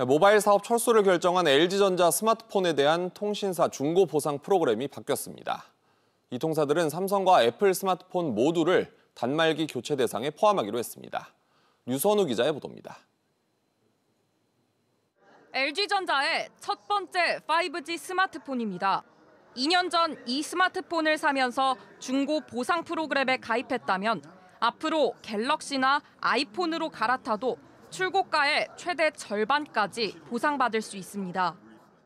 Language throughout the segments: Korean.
자, 모바일 사업 철수를 결정한 LG전자 스마트폰에 대한 통신사 중고 보상 프로그램이 바뀌었습니다. 이 통사들은 삼성과 애플 스마트폰 모두를 단말기 교체 대상에 포함하기로 했습니다. 유선우 기자의 보도입니다. LG전자의 첫 번째 5G 스마트폰입니다. 2년 전 이 스마트폰을 사면서 중고 보상 프로그램에 가입했다면 앞으로 갤럭시나 아이폰으로 갈아타도 출고가의 최대 절반까지 보상받을 수 있습니다.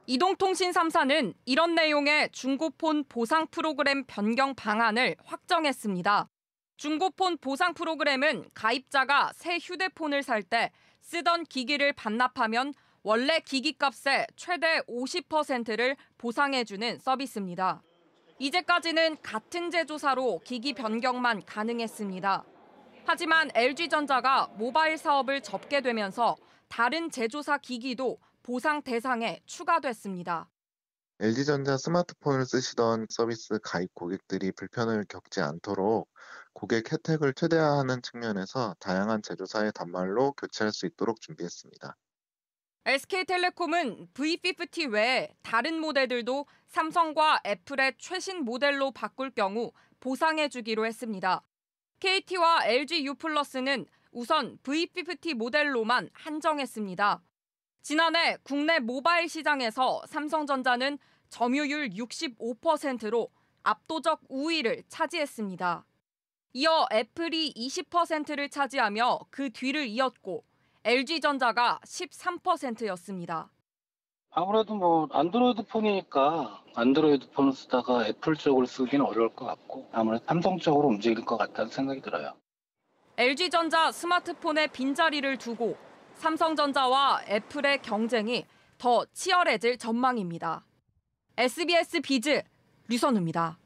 이동통신 3사는 이런 내용의 중고폰 보상 프로그램 변경 방안을 확정했습니다. 중고폰 보상 프로그램은 가입자가 새 휴대폰을 살 때 쓰던 기기를 반납하면 원래 기기값의 최대 50%를 보상해주는 서비스입니다. 이제까지는 같은 제조사로 기기 변경만 가능했습니다. 하지만 LG전자가 모바일 사업을 접게 되면서 다른 제조사 기기도 보상 대상에 추가됐습니다. LG전자 스마트폰을 쓰시던 서비스 가입 고객들이 불편을 겪지 않도록 고객 혜택을 최대화하는 측면에서 다양한 제조사의 단말로 교체할 수 있도록 준비했습니다. SK텔레콤은 V50 외에 다른 모델들도 삼성과 애플의 최신 모델로 바꿀 경우 보상해 주기로 했습니다. KT와 LG U+는 우선 V50 모델로만 한정했습니다. 지난해 국내 모바일 시장에서 삼성전자는 점유율 65%로 압도적 우위를 차지했습니다. 이어 애플이 20%를 차지하며 그 뒤를 이었고 LG전자가 13%였습니다. 아무래도 뭐 안드로이드 폰이니까 안드로이드 폰을 쓰다가 애플 쪽을 쓰기는 어려울 것 같고 아무래도 삼성 쪽으로 움직일 것 같다는 생각이 들어요. LG전자 스마트폰의 빈자리를 두고 삼성전자와 애플의 경쟁이 더 치열해질 전망입니다. SBS 비즈 류선우입니다.